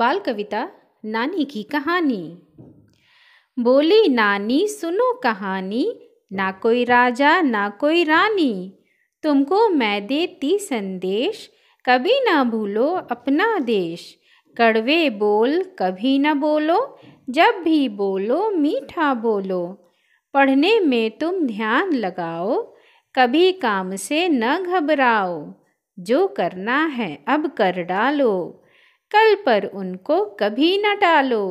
बाल कविता नानी की कहानी बोली नानी सुनो कहानी ना कोई राजा ना कोई रानी तुमको मैं देती संदेश कभी ना भूलो अपना देश कड़वे बोल कभी ना बोलो जब भी बोलो मीठा बोलो पढ़ने में तुम ध्यान लगाओ कभी काम से न घबराओ जो करना है अब कर डालो कल पर उनको कभी न टालो